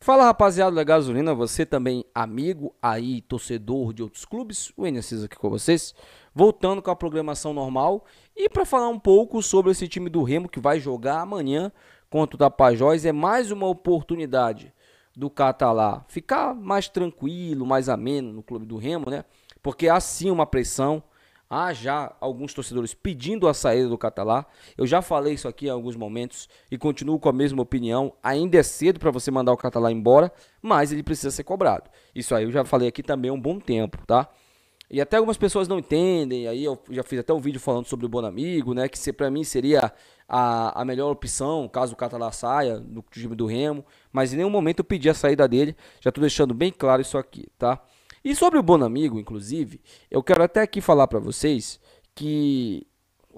Fala rapaziada da Gasolina, você também amigo aí, torcedor de outros clubes, o NSIS aqui com vocês, voltando com a programação normal e para falar um pouco sobre esse time do Remo que vai jogar amanhã contra o Tapajós, é mais uma oportunidade do Catalá ficar mais tranquilo, mais ameno no clube do Remo, né? Porque há sim uma pressão, Há já alguns torcedores pedindo a saída do Catalá. Eu já falei isso aqui em alguns momentos e continuo com a mesma opinião. Ainda é cedo para você mandar o Catalá embora, mas ele precisa ser cobrado. Isso aí eu já falei aqui também há um bom tempo, tá? E até algumas pessoas não entendem, aí eu já fiz até um vídeo falando sobre o Bonamigo, né? Que para mim seria a, a melhor opção, caso o Catalá saia no time do Remo. Mas em nenhum momento eu pedi a saída dele, já estou deixando bem claro isso aqui, tá? E sobre o Bonamigo, inclusive, eu quero até aqui falar para vocês que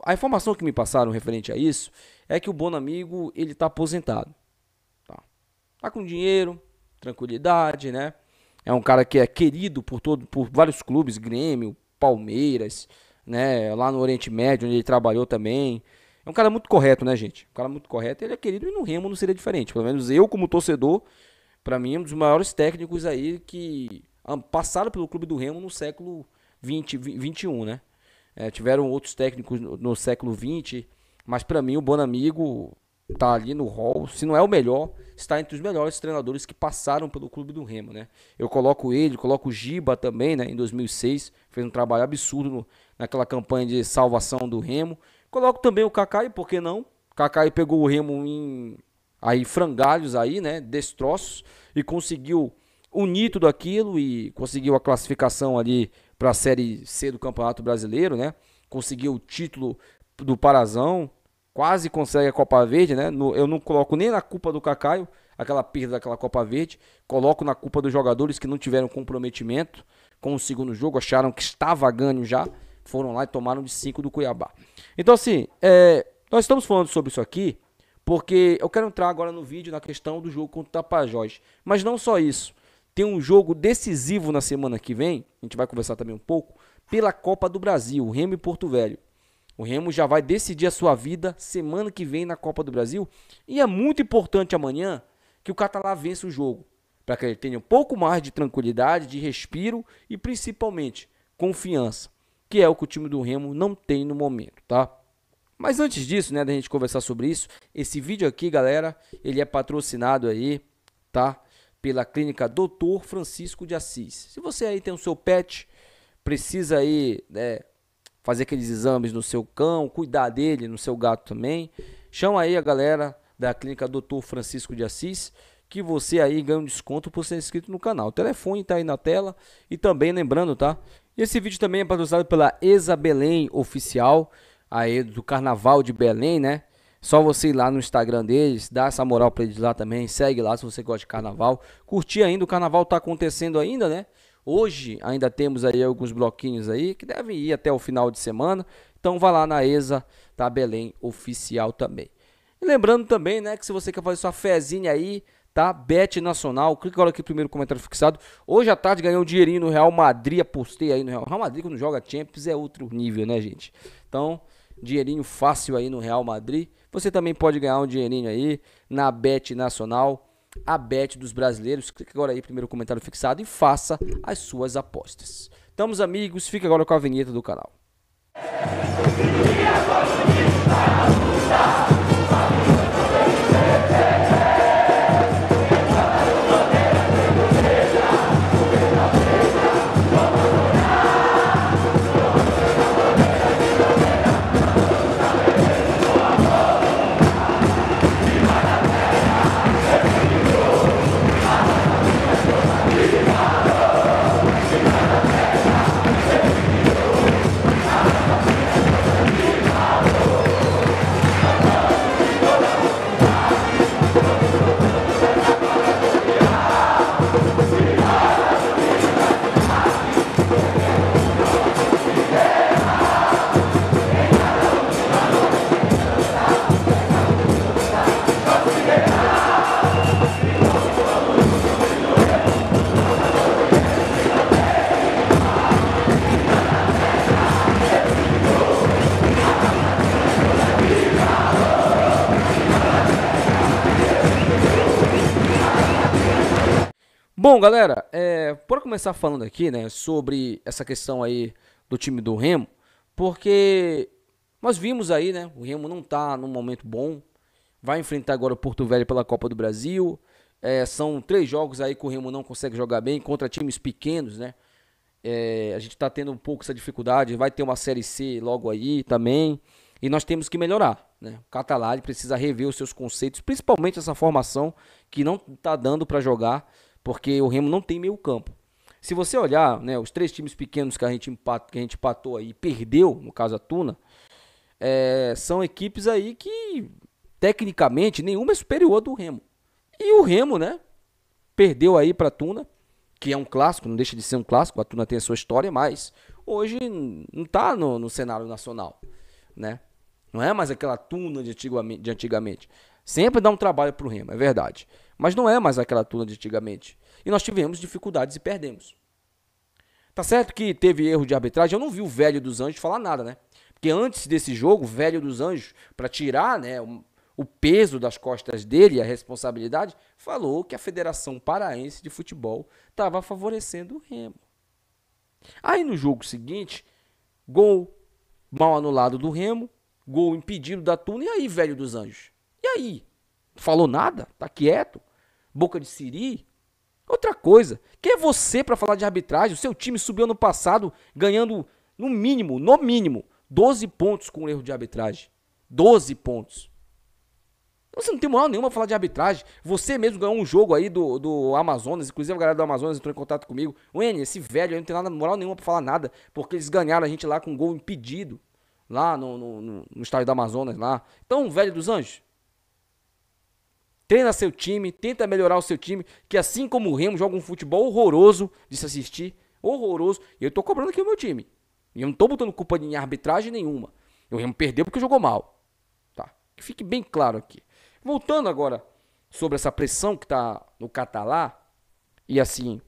a informação que me passaram referente a isso é que o Bonamigo ele está aposentado. Tá. tá com dinheiro, tranquilidade, né? É um cara que é querido por todo, por vários clubes, Grêmio, Palmeiras, né? Lá no Oriente Médio onde ele trabalhou também. É um cara muito correto, né, gente? Um cara muito correto. Ele é querido e no Remo não seria diferente. Pelo menos eu, como torcedor, para mim, é um dos maiores técnicos aí que ah, passaram pelo clube do Remo no século 20, 21, né? É, tiveram outros técnicos no, no século 20, mas para mim o Bonamigo tá ali no hall, se não é o melhor, está entre os melhores treinadores que passaram pelo clube do Remo, né? Eu coloco ele, coloco o Giba também, né, em 2006, fez um trabalho absurdo no, naquela campanha de salvação do Remo. Coloco também o Kakai, por que não? Kakai pegou o Remo em aí frangalhos aí, né, destroços e conseguiu unir tudo aquilo e conseguiu a classificação ali para a Série C do Campeonato Brasileiro, né? Conseguiu o título do Parazão, quase consegue a Copa Verde, né? No, eu não coloco nem na culpa do Cacaio, aquela perda daquela Copa Verde, coloco na culpa dos jogadores que não tiveram comprometimento com o segundo jogo, acharam que estava ganho já, foram lá e tomaram de 5 do Cuiabá. Então, assim, é, nós estamos falando sobre isso aqui, porque eu quero entrar agora no vídeo na questão do jogo contra o Tapajós. Mas não só isso. Tem um jogo decisivo na semana que vem, a gente vai conversar também um pouco, pela Copa do Brasil, o Remo e Porto Velho. O Remo já vai decidir a sua vida semana que vem na Copa do Brasil. E é muito importante amanhã que o Catalá vença o jogo, para que ele tenha um pouco mais de tranquilidade, de respiro e principalmente confiança, que é o que o time do Remo não tem no momento, tá? Mas antes disso, né, da gente conversar sobre isso, esse vídeo aqui, galera, ele é patrocinado aí, tá? pela clínica Doutor Francisco de Assis. Se você aí tem o seu pet, precisa aí né, fazer aqueles exames no seu cão, cuidar dele, no seu gato também, chama aí a galera da clínica Doutor Francisco de Assis, que você aí ganha um desconto por ser inscrito no canal. O telefone está aí na tela e também lembrando, tá? Esse vídeo também é patrocinado pela Exa Belém Oficial, aí do Carnaval de Belém, né? Só você ir lá no Instagram deles, dá essa moral pra eles lá também, segue lá se você gosta de carnaval. Curtir ainda, o carnaval tá acontecendo ainda, né? Hoje ainda temos aí alguns bloquinhos aí que devem ir até o final de semana. Então vá lá na ESA da tá? Belém Oficial também. E lembrando também, né, que se você quer fazer sua fezinha aí, tá? Bet Nacional, clica agora aqui primeiro comentário fixado. Hoje à tarde ganhei um dinheirinho no Real Madrid, apostei aí no Real, Real Madrid quando joga Champions é outro nível, né, gente? Então, dinheirinho fácil aí no Real Madrid. Você também pode ganhar um dinheirinho aí na Bet Nacional, a Bet dos brasileiros. Clique agora aí, primeiro comentário fixado e faça as suas apostas. Estamos amigos, fica agora com a vinheta do canal. Bom, galera, é, por começar falando aqui, né, sobre essa questão aí do time do Remo, porque nós vimos aí, né, o Remo não tá num momento bom, vai enfrentar agora o Porto Velho pela Copa do Brasil, é, são três jogos aí que o Remo não consegue jogar bem contra times pequenos, né, é, a gente está tendo um pouco essa dificuldade, vai ter uma Série C logo aí também, e nós temos que melhorar. Né? O Catalari precisa rever os seus conceitos, principalmente essa formação que não está dando para jogar porque o Remo não tem meio campo. Se você olhar, né, os três times pequenos que a gente, que a gente empatou aí perdeu, no caso a Tuna, é, são equipes aí que, tecnicamente, nenhuma é superior do Remo. E o Remo, né, perdeu aí para a Tuna, que é um clássico, não deixa de ser um clássico, a Tuna tem a sua história, mas hoje não está no, no, cenário nacional, né? Não é mais aquela Tuna de antigamente. De antigamente. Sempre dá um trabalho para o Remo, é verdade. Mas não é mais aquela turma de antigamente. E nós tivemos dificuldades e perdemos. Tá certo que teve erro de arbitragem. Eu não vi o velho dos anjos falar nada, né? Porque antes desse jogo, o velho dos anjos, para tirar né, o, o peso das costas dele, a responsabilidade, falou que a Federação Paraense de Futebol estava favorecendo o Remo. Aí no jogo seguinte, gol mal anulado do Remo, gol impedido da Tuna, e aí, velho dos anjos? E aí? Falou nada? Tá quieto? boca de siri. Outra coisa, quem é você para falar de arbitragem? O seu time subiu ano passado ganhando no mínimo, no mínimo, 12 pontos com o erro de arbitragem. 12 pontos. Então, você não tem moral nenhuma pra falar de arbitragem. Você mesmo ganhou um jogo aí do, do Amazonas. Inclusive a galera do Amazonas entrou em contato comigo. O esse velho aí não tem nada, moral nenhuma pra falar nada. Porque eles ganharam a gente lá com um gol impedido. Lá no, no, no, no estádio do Amazonas lá. Então, velho dos anjos, treina seu time, tenta melhorar o seu time, que assim como o Remo joga um futebol horroroso de se assistir, horroroso, e eu tô cobrando aqui o meu time. E eu não tô botando culpa em arbitragem nenhuma. O Remo perdeu porque jogou mal. Tá? Que fique bem claro aqui. Voltando agora sobre essa pressão que tá no Catalá, e assim,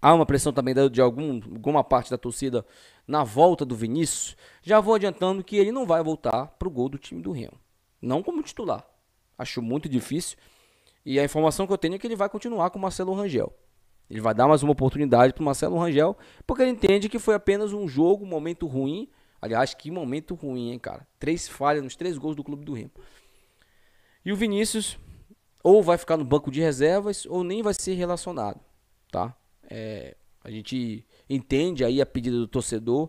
há uma pressão também de algum, alguma parte da torcida na volta do Vinícius, já vou adiantando que ele não vai voltar pro gol do time do Remo. Não como titular acho muito difícil. E a informação que eu tenho é que ele vai continuar com o Marcelo Rangel. Ele vai dar mais uma oportunidade para o Marcelo Rangel, porque ele entende que foi apenas um jogo, um momento ruim. Aliás, que momento ruim, hein, cara? Três falhas nos três gols do Clube do Remo. E o Vinícius ou vai ficar no banco de reservas ou nem vai ser relacionado, tá? É, a gente entende aí a pedida do torcedor.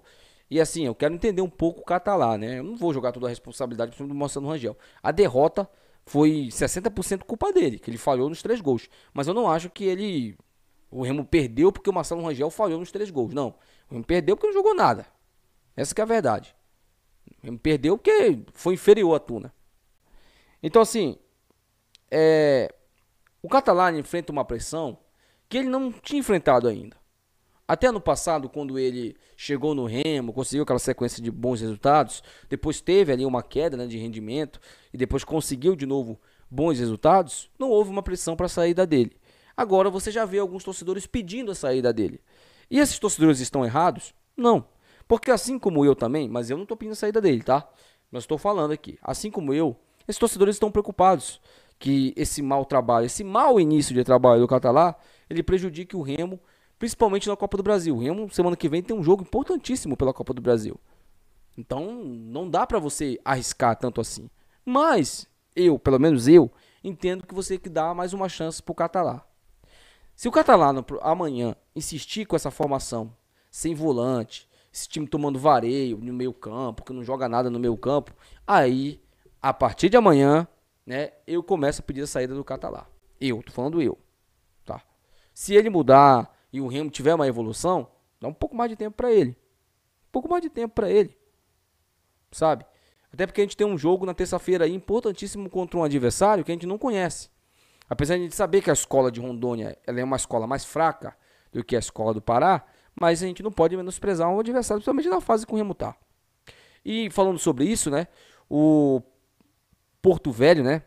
E assim, eu quero entender um pouco o Catalá, né? Eu não vou jogar toda a responsabilidade para cima do Marcelo Rangel. A derrota foi 60% culpa dele, que ele falhou nos três gols. Mas eu não acho que ele. O Remo perdeu porque o Marcelo Rangel falhou nos três gols. Não. O Remo perdeu porque não jogou nada. Essa é a verdade. O Remo perdeu porque foi inferior à Tuna. Então, assim. É... O Catalani enfrenta uma pressão que ele não tinha enfrentado ainda. Até ano passado, quando ele chegou no Remo, conseguiu aquela sequência de bons resultados, depois teve ali uma queda né, de rendimento e depois conseguiu de novo bons resultados, não houve uma pressão para a saída dele. Agora você já vê alguns torcedores pedindo a saída dele. E esses torcedores estão errados? Não. Porque assim como eu também, mas eu não estou pedindo a saída dele, tá? Mas estou falando aqui. Assim como eu, esses torcedores estão preocupados que esse mau trabalho, esse mau início de trabalho do Catalá, ele prejudique o Remo principalmente na Copa do Brasil. Remo, semana que vem, tem um jogo importantíssimo pela Copa do Brasil. Então, não dá para você arriscar tanto assim. Mas, eu, pelo menos eu, entendo que você tem que dar mais uma chance pro Catalá. Se o Catalá amanhã insistir com essa formação, sem volante, esse time tomando vareio no meio campo, que não joga nada no meio campo, aí, a partir de amanhã, né, eu começo a pedir a saída do Catalá. Eu, tô falando eu. Tá? Se ele mudar, e o Remo tiver uma evolução, dá um pouco mais de tempo para ele. Um pouco mais de tempo para ele. Sabe? Até porque a gente tem um jogo na terça-feira aí importantíssimo contra um adversário que a gente não conhece. Apesar de a gente saber que a escola de Rondônia ela é uma escola mais fraca do que a escola do Pará, mas a gente não pode menosprezar um adversário, principalmente na fase com o Remo tá. E falando sobre isso, né? O Porto Velho, né?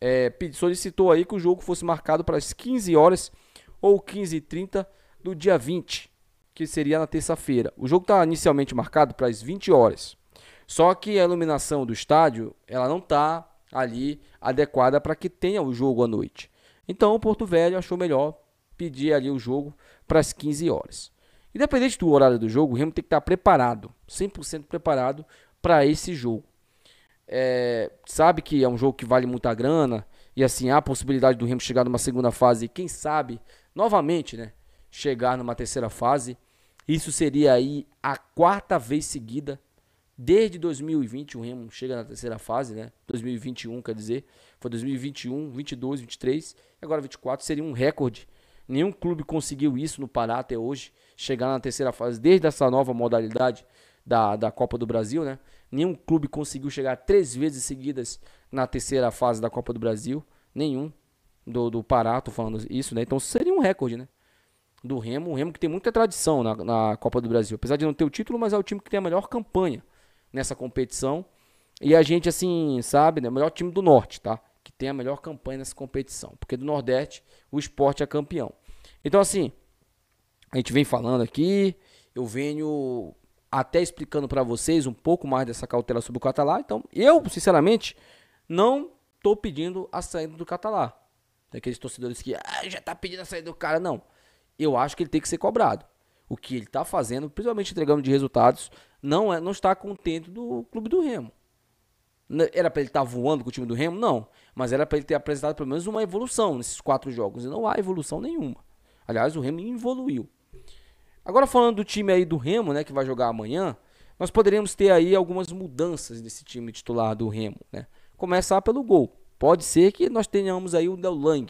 É, solicitou aí que o jogo fosse marcado para as 15 horas ou 15h30 do dia 20, que seria na terça-feira. O jogo está inicialmente marcado para as 20 horas. Só que a iluminação do estádio, ela não está ali adequada para que tenha o jogo à noite. Então o Porto Velho achou melhor pedir ali o jogo para as 15 horas. Independente do horário do jogo, o Remo tem que estar tá preparado, 100% preparado para esse jogo. É, sabe que é um jogo que vale muita grana e assim há a possibilidade do Remo chegar numa segunda fase, quem sabe novamente, né, chegar numa terceira fase. Isso seria aí a quarta vez seguida. Desde 2020 o Remo chega na terceira fase, né? 2021, quer dizer, foi 2021, 22, 23 e agora 24 seria um recorde. Nenhum clube conseguiu isso no Pará até hoje, chegar na terceira fase desde essa nova modalidade da, da Copa do Brasil, né? Nenhum clube conseguiu chegar três vezes seguidas na terceira fase da Copa do Brasil, nenhum do, do Pará, tô falando isso, né? Então seria um recorde, né? Do Remo, um Remo que tem muita tradição na, na Copa do Brasil, apesar de não ter o título, mas é o time que tem a melhor campanha nessa competição. E a gente, assim, sabe, né? O melhor time do Norte, tá? Que tem a melhor campanha nessa competição. Porque do Nordeste, o esporte é campeão. Então, assim, a gente vem falando aqui, eu venho até explicando para vocês um pouco mais dessa cautela sobre o Catalá. Então, eu, sinceramente, não estou pedindo a saída do Catalá daqueles torcedores que ah, já tá pedindo a saída do cara. Não. Eu acho que ele tem que ser cobrado. O que ele tá fazendo, principalmente entregando de resultados, não é, não está contente do clube do Remo. Era para ele estar tá voando com o time do Remo? Não. Mas era para ele ter apresentado pelo menos uma evolução nesses quatro jogos. E não há evolução nenhuma. Aliás, o Remo evoluiu. Agora falando do time aí do Remo, né, que vai jogar amanhã, nós poderíamos ter aí algumas mudanças nesse time titular do Remo, né? Começar pelo gol. Pode ser que nós tenhamos aí o Del Lang.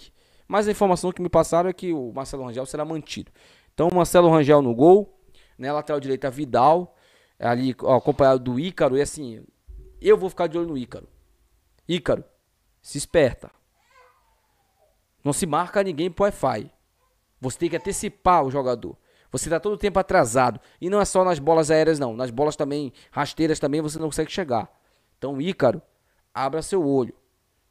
Mas a informação que me passaram é que o Marcelo Rangel será mantido. Então, Marcelo Rangel no gol, né, lateral direita Vidal, ali ó, acompanhado do Ícaro. E assim, eu vou ficar de olho no Ícaro. Ícaro, se esperta. Não se marca ninguém pro Wi-Fi. Você tem que antecipar o jogador. Você está todo o tempo atrasado. E não é só nas bolas aéreas, não. Nas bolas também, rasteiras também, você não consegue chegar. Então, Ícaro, abra seu olho.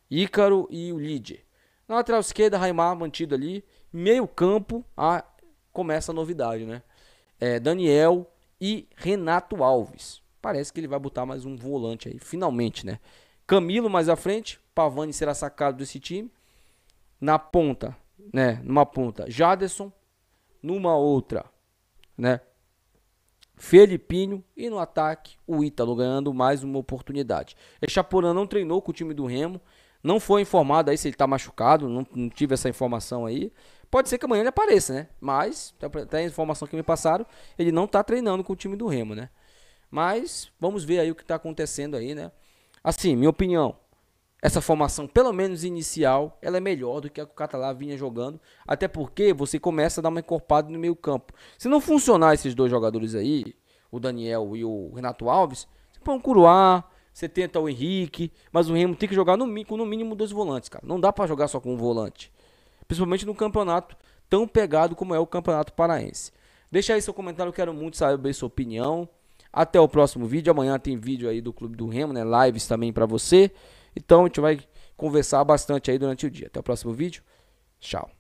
Ícaro e o Lidia. Na lateral esquerda, Raimar mantido ali. Meio campo, ah começa a novidade, né? É, Daniel e Renato Alves. Parece que ele vai botar mais um volante aí, finalmente, né? Camilo mais à frente, Pavani será sacado desse time. Na ponta, né? Numa ponta, Jaderson. Numa outra, né? Felipinho e no ataque o Ítalo ganhando mais uma oportunidade. Echaporã não treinou com o time do Remo, não foi informado aí se ele tá machucado, não, não tive essa informação aí. Pode ser que amanhã ele apareça, né? Mas, tá até a informação que me passaram, ele não tá treinando com o time do Remo, né? Mas vamos ver aí o que tá acontecendo aí, né? Assim, minha opinião, essa formação, pelo menos inicial, ela é melhor do que a que o Catalá vinha jogando, até porque você começa a dar uma encorpada no meio campo. Se não funcionar esses dois jogadores aí, o Daniel e o Renato Alves, você põe um Curuá, você tenta o Henrique, mas o Remo tem que jogar no, com no mínimo dois volantes, cara. Não dá para jogar só com um volante. Principalmente no campeonato tão pegado como é o Campeonato Paraense. Deixa aí seu comentário, eu quero muito saber sua opinião. Até o próximo vídeo. Amanhã tem vídeo aí do Clube do Remo, né? Lives também para você. Então a gente vai conversar bastante aí durante o dia. Até o próximo vídeo. Tchau.